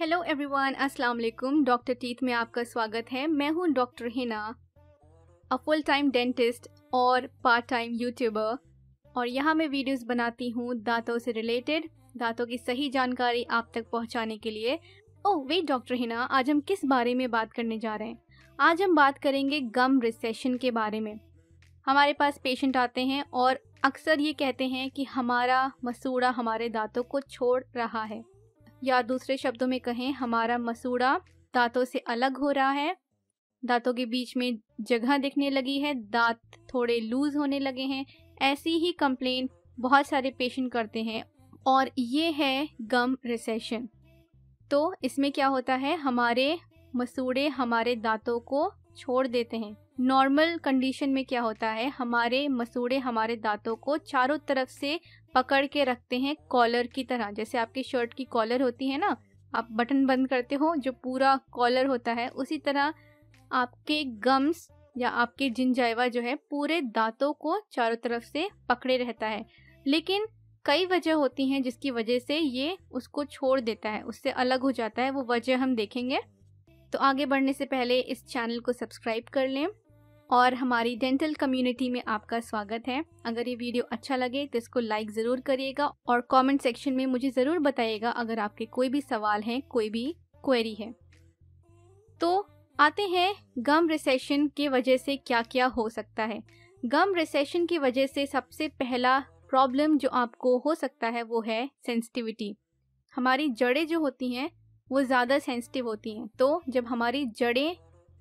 hello everyone अस्सलाम वालेकुम doctor teeth में आपका स्वागत है मैं हूँ doctor Hina a full time dentist और पार्ट टाइम यूट्यूबर और यहाँ मैं वीडियोस बनाती हूँ दांतों से रिलेटेड दांतों की सही जानकारी आप तक पहुँचाने के लिए ओह वे डॉक्टर हिना आज हम किस बारे में बात करने जा रहे हैं आज हम बात करेंगे गम रिसेशन के बारे में हमारे पास पेशेंट आते हैं और अक्सर ये कहते हैं कि हमारा मसूड़ा हमारे दांतों को छोड़ रहा है या दूसरे शब्दों में कहें हमारा मसूड़ा दांतों से अलग हो रहा है दांतों के बीच में जगह दिखने लगी है दांत थोड़े लूज होने लगे हैं ऐसी ही कंप्लेन बहुत सारे पेशेंट करते हैं और ये है गम रिसेशन तो इसमें क्या होता है हमारे मसूड़े हमारे दांतों को छोड़ देते हैं नॉर्मल कंडीशन में क्या होता है हमारे मसूड़े हमारे दांतों को चारों तरफ से पकड़ के रखते हैं कॉलर की तरह जैसे आपकी शर्ट की कॉलर होती है ना आप बटन बंद करते हो जो पूरा कॉलर होता है उसी तरह आपके गम्स या आपके जिनजाइवा जो है पूरे दांतों को चारों तरफ से पकड़े रहता है लेकिन कई वजह होती हैं जिसकी वजह से ये उसको छोड़ देता है उससे अलग हो जाता है वो वजह हम देखेंगे तो आगे बढ़ने से पहले इस चैनल को सब्सक्राइब कर लें और हमारी डेंटल कम्युनिटी में आपका स्वागत है अगर ये वीडियो अच्छा लगे तो इसको लाइक ज़रूर करिएगा और कमेंट सेक्शन में मुझे ज़रूर बताइएगा अगर आपके कोई भी सवाल हैं कोई भी क्वेरी है तो आते हैं गम रिसेशन के वजह से क्या क्या हो सकता है गम रिसेशन की वजह से सबसे पहला प्रॉब्लम जो आपको हो सकता है वो है सेंसिटिविटी हमारी जड़ें जो होती हैं वो ज़्यादा सेंसिटिव होती हैं तो जब हमारी जड़ें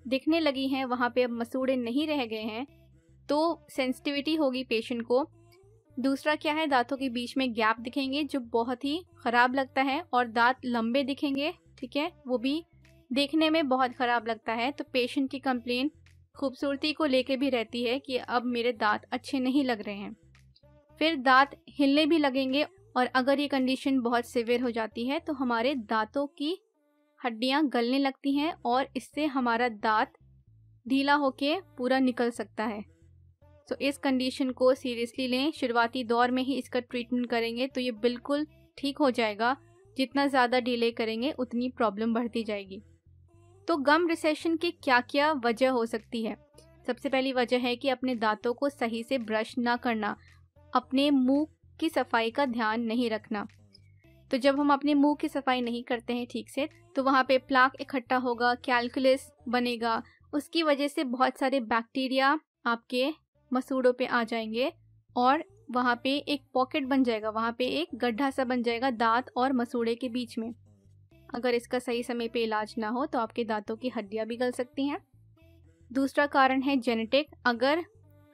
दिखने लगी हैं वहाँ पे अब मसूड़े नहीं रह गए हैं तो सेंसिटिविटी होगी पेशेंट को दूसरा क्या है दांतों के बीच में गैप दिखेंगे जो बहुत ही ख़राब लगता है और दांत लंबे दिखेंगे ठीक है वो भी देखने में बहुत ख़राब लगता है तो पेशेंट की कंप्लेन खूबसूरती को लेके भी रहती है कि अब मेरे दांत अच्छे नहीं लग रहे हैं फिर दांत हिलने भी लगेंगे और अगर ये कंडीशन बहुत सिवियर हो जाती है तो हमारे दांतों की हड्डियाँ गलने लगती हैं और इससे हमारा दांत ढीला होके पूरा निकल सकता है सो so, इस कंडीशन को सीरियसली लें शुरुआती दौर में ही इसका ट्रीटमेंट करेंगे तो ये बिल्कुल ठीक हो जाएगा जितना ज़्यादा डिले करेंगे उतनी प्रॉब्लम बढ़ती जाएगी तो गम रिसेशन की क्या क्या वजह हो सकती है सबसे पहली वजह है कि अपने दांतों को सही से ब्रश ना करना अपने मुंह की सफाई का ध्यान नहीं रखना तो जब हम अपने मुंह की सफाई नहीं करते हैं ठीक से तो वहाँ पे प्लाक इकट्ठा होगा कैलकुलस बनेगा उसकी वजह से बहुत सारे बैक्टीरिया आपके मसूड़ों पे आ जाएंगे और वहाँ पे एक पॉकेट बन जाएगा वहाँ पे एक गड्ढा सा बन जाएगा दांत और मसूड़े के बीच में अगर इसका सही समय पे इलाज ना हो तो आपके दांतों की हड्डियाँ भी गल सकती हैं दूसरा कारण है जेनेटिक अगर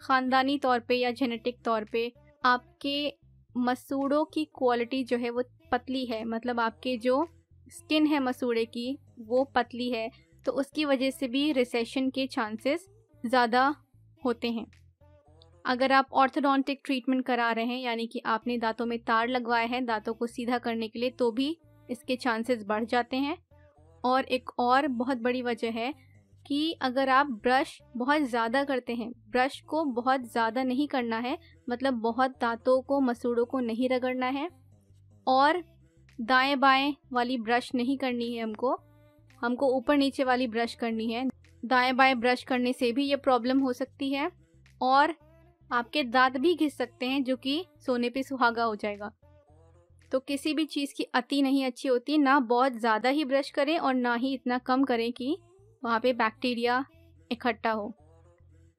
ख़ानदानी तौर पे या जेनेटिक तौर पे आपके मसूड़ों की क्वालिटी जो है वो पतली है मतलब आपके जो स्किन है मसूड़े की वो पतली है तो उसकी वजह से भी रिसेशन के चांसेस ज़्यादा होते हैं अगर आप ऑर्थोडोंटिक ट्रीटमेंट करा रहे हैं यानी कि आपने दांतों में तार लगवाए हैं दांतों को सीधा करने के लिए तो भी इसके चांसेस बढ़ जाते हैं और एक और बहुत बड़ी वजह है कि अगर आप ब्रश बहुत ज़्यादा करते हैं ब्रश को बहुत ज़्यादा नहीं करना है मतलब बहुत दांतों को मसूड़ों को नहीं रगड़ना है और दाएं बाएं वाली ब्रश नहीं करनी है हमको हमको ऊपर नीचे वाली ब्रश करनी है दाएं बाएं ब्रश करने से भी ये प्रॉब्लम हो सकती है और आपके दांत भी घिस सकते हैं जो कि सोने पे सुहागा हो जाएगा तो किसी भी चीज़ की अति नहीं अच्छी होती ना बहुत ज़्यादा ही ब्रश करें और ना ही इतना कम करें कि वहाँ पे बैक्टीरिया इकट्ठा हो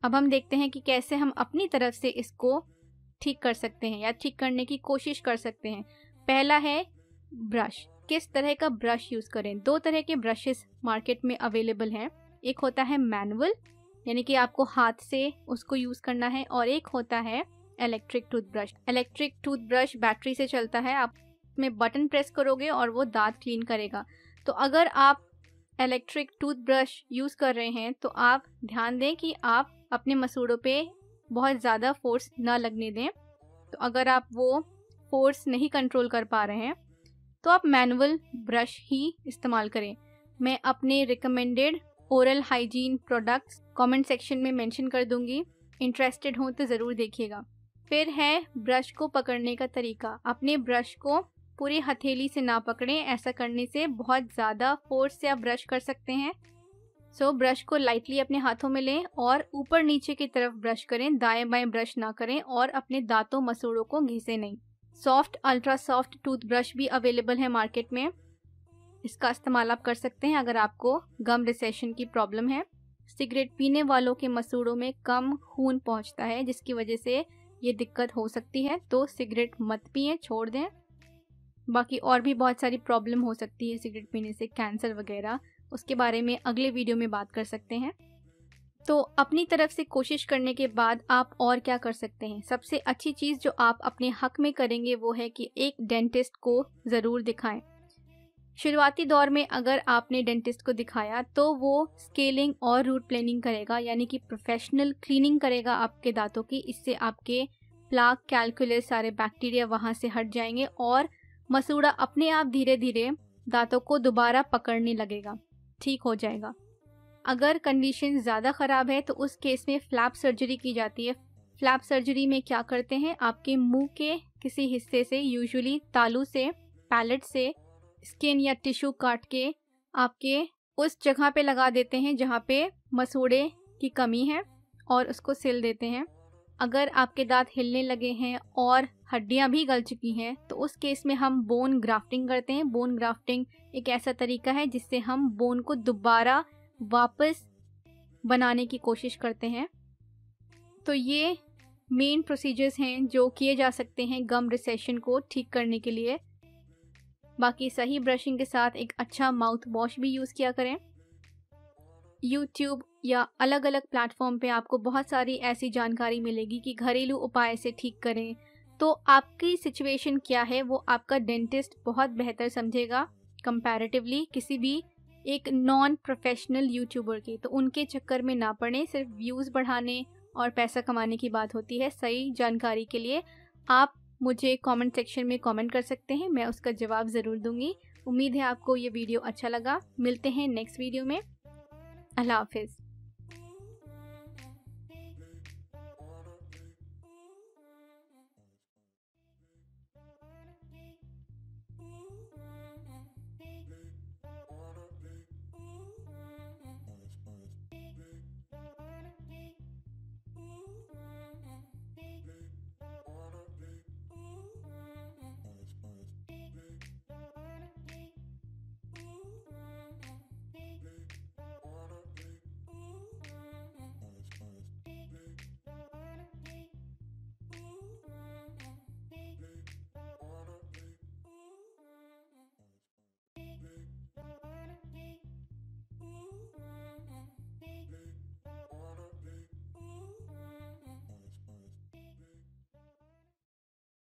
अब हम देखते हैं कि कैसे हम अपनी तरफ से इसको ठीक कर सकते हैं या ठीक करने की कोशिश कर सकते हैं पहला है ब्रश किस तरह का ब्रश यूज़ करें दो तरह के ब्रशेस मार्केट में अवेलेबल हैं एक होता है मैनुअल यानी कि आपको हाथ से उसको यूज़ करना है और एक होता है electric toothbrush electric toothbrush battery से चलता है आप में बटन प्रेस करोगे और वो दांत क्लीन करेगा तो अगर आप इलेक्ट्रिक टूथब्रश यूज़ कर रहे हैं तो आप ध्यान दें कि आप अपने मसूड़ों पे बहुत ज़्यादा फोर्स ना लगने दें तो अगर आप वो फोर्स नहीं कंट्रोल कर पा रहे हैं तो आप मैनुअल ब्रश ही इस्तेमाल करें मैं अपने recommended oral hygiene products comment section में मेंशन कर दूंगी इंटरेस्टेड हों तो ज़रूर देखिएगा फिर है ब्रश को पकड़ने का तरीका अपने ब्रश को पूरी हथेली से ना पकड़ें ऐसा करने से बहुत ज़्यादा फोर्स से आप ब्रश कर सकते हैं सो so, ब्रश को लाइटली अपने हाथों में लें और ऊपर नीचे की तरफ ब्रश करें दाएं बाएं ब्रश ना करें और अपने दांतों मसूड़ों को घिसे नहीं सॉफ्ट अल्ट्रा सॉफ्ट टूथब्रश भी अवेलेबल है मार्केट में इसका इस्तेमाल आप कर सकते हैं अगर आपको गम रिसेशन की प्रॉब्लम है सिगरेट पीने वालों के मसूड़ों में कम खून पहुंचता है जिसकी वजह से ये दिक्कत हो सकती है तो सिगरेट मत पिए छोड़ दें बाकी और भी बहुत सारी प्रॉब्लम हो सकती है सिगरेट पीने से कैंसर वगैरह उसके बारे में अगले वीडियो में बात कर सकते हैं तो अपनी तरफ से कोशिश करने के बाद आप और क्या कर सकते हैं सबसे अच्छी चीज़ जो आप अपने हक में करेंगे वो है कि एक डेंटिस्ट को ज़रूर दिखाएं शुरुआती दौर में अगर आपने डेंटिस्ट को दिखाया तो वो स्केलिंग और रूट प्लानिंग करेगा यानी कि प्रोफेशनल क्लीनिंग करेगा आपके दांतों की इससे आपके प्लाक कैलकुलस सारे बैक्टीरिया वहाँ से हट जाएंगे और मसूड़ा अपने आप धीरे धीरे दांतों को दोबारा पकड़ने लगेगा ठीक हो जाएगा अगर कंडीशन ज़्यादा ख़राब है तो उस केस में फ्लैप सर्जरी की जाती है फ्लैप सर्जरी में क्या करते हैं आपके मुंह के किसी हिस्से से यूजुअली तालू से पैलेट से स्किन या टिश्यू काट के आपके उस जगह पे लगा देते हैं जहाँ पे मसूड़े की कमी है और उसको सिल देते हैं अगर आपके दांत हिलने लगे हैं और हड्डियाँ भी गल चुकी हैं तो उस केस में हम बोन ग्राफ्टिंग करते हैं बोन ग्राफ्टिंग एक ऐसा तरीका है जिससे हम बोन को दोबारा वापस बनाने की कोशिश करते हैं तो ये मेन प्रोसीजर्स हैं जो किए जा सकते हैं गम रिसेशन को ठीक करने के लिए बाकी सही ब्रशिंग के साथ एक अच्छा माउथ वॉश भी यूज़ किया करें यूट्यूब या अलग अलग प्लेटफॉर्म पे आपको बहुत सारी ऐसी जानकारी मिलेगी कि घरेलू उपाय से ठीक करें तो आपकी सिचुएशन क्या है वो आपका डेंटिस्ट बहुत बेहतर समझेगा कंपैरेटिवली किसी भी एक नॉन प्रोफेशनल यूट्यूबर की तो उनके चक्कर में ना पड़ें सिर्फ व्यूज़ बढ़ाने और पैसा कमाने की बात होती है सही जानकारी के लिए आप मुझे कमेंट सेक्शन में कमेंट कर सकते हैं मैं उसका जवाब ज़रूर दूंगी उम्मीद है आपको ये वीडियो अच्छा लगा मिलते हैं नेक्स्ट वीडियो में अल्लाह हाफिज़